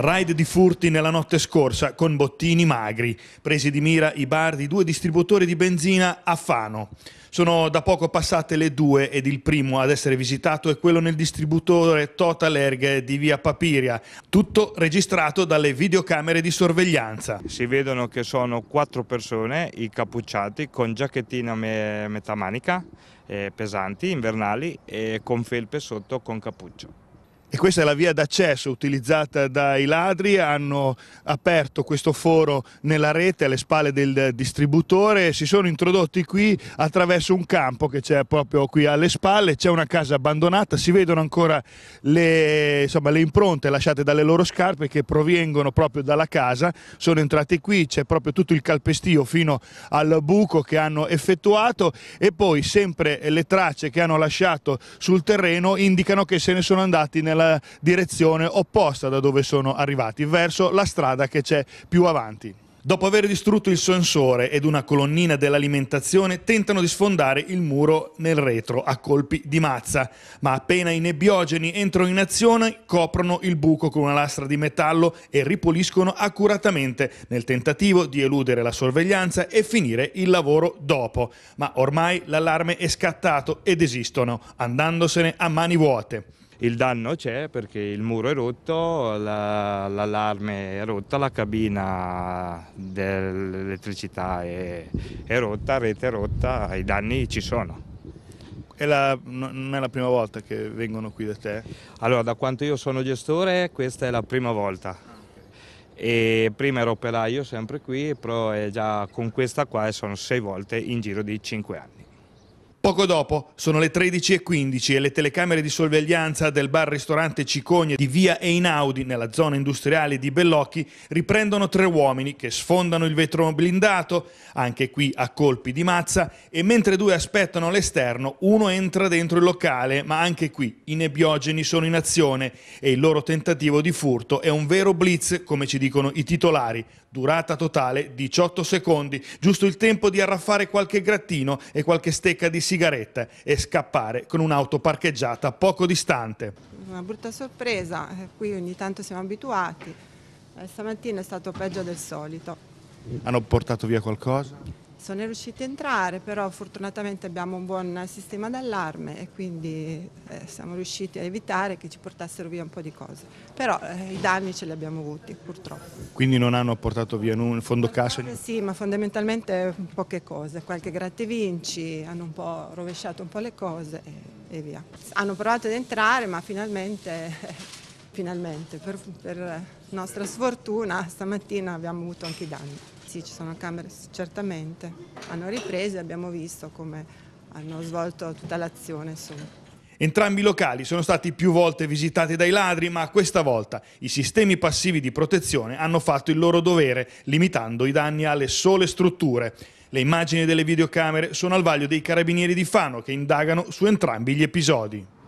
Raid di furti nella notte scorsa con bottini magri, presi di mira i bar di due distributori di benzina a Fano. Sono da poco passate le due ed il primo ad essere visitato è quello nel distributore Total Erg di via Papiria, tutto registrato dalle videocamere di sorveglianza. Si vedono che sono quattro persone, i cappucciati, con giacchettina me metamanica, eh, pesanti, invernali e con felpe sotto con cappuccio e questa è la via d'accesso utilizzata dai ladri, hanno aperto questo foro nella rete alle spalle del distributore si sono introdotti qui attraverso un campo che c'è proprio qui alle spalle, c'è una casa abbandonata, si vedono ancora le, insomma, le, impronte lasciate dalle loro scarpe che provengono proprio dalla casa, sono entrati qui, c'è proprio tutto il calpestio fino al buco che hanno effettuato e poi sempre le tracce che hanno lasciato sul terreno indicano che se ne sono andati nella nella direzione opposta da dove sono arrivati, verso la strada che c'è più avanti. Dopo aver distrutto il sensore ed una colonnina dell'alimentazione, tentano di sfondare il muro nel retro a colpi di mazza, ma appena i nebbiogeni entrano in azione, coprono il buco con una lastra di metallo e ripuliscono accuratamente nel tentativo di eludere la sorveglianza e finire il lavoro dopo. Ma ormai l'allarme è scattato ed esistono, andandosene a mani vuote. Il danno c'è perché il muro è rotto, l'allarme la, è rotta, la cabina dell'elettricità è, è rotta, la rete è rotta, i danni ci sono. È la, non è la prima volta che vengono qui da te? Allora, da quanto io sono gestore, questa è la prima volta. E prima ero operaio sempre qui, però è già con questa qua sono sei volte in giro di cinque anni. Poco dopo sono le 13.15 e le telecamere di sorveglianza del bar-ristorante Cicogne di via Einaudi, nella zona industriale di Bellocchi, riprendono tre uomini che sfondano il vetro blindato, anche qui a colpi di mazza, e mentre due aspettano all'esterno, uno entra dentro il locale, ma anche qui i nebiogeni sono in azione e il loro tentativo di furto è un vero blitz, come ci dicono i titolari, durata totale 18 secondi, giusto il tempo di arraffare qualche grattino e qualche stecca di sigarette e scappare con un'auto parcheggiata poco distante. Una brutta sorpresa, eh, qui ogni tanto siamo abituati. Eh, stamattina è stato peggio del solito. Hanno portato via qualcosa? sono riusciti a entrare, però fortunatamente abbiamo un buon sistema d'allarme e quindi eh, siamo riusciti a evitare che ci portassero via un po' di cose. Però eh, i danni ce li abbiamo avuti, purtroppo. Quindi non hanno portato via un fondo cassa? Eh, sì, ma fondamentalmente poche cose, qualche gratte vinci, hanno un po' rovesciato un po' le cose e, e via. Hanno provato ad entrare, ma finalmente... Eh, Finalmente, per, per nostra sfortuna, stamattina abbiamo avuto anche i danni. Sì, ci sono camere, certamente. Hanno ripreso e abbiamo visto come hanno svolto tutta l'azione. Entrambi i locali sono stati più volte visitati dai ladri, ma questa volta i sistemi passivi di protezione hanno fatto il loro dovere, limitando i danni alle sole strutture. Le immagini delle videocamere sono al vaglio dei carabinieri di Fano che indagano su entrambi gli episodi.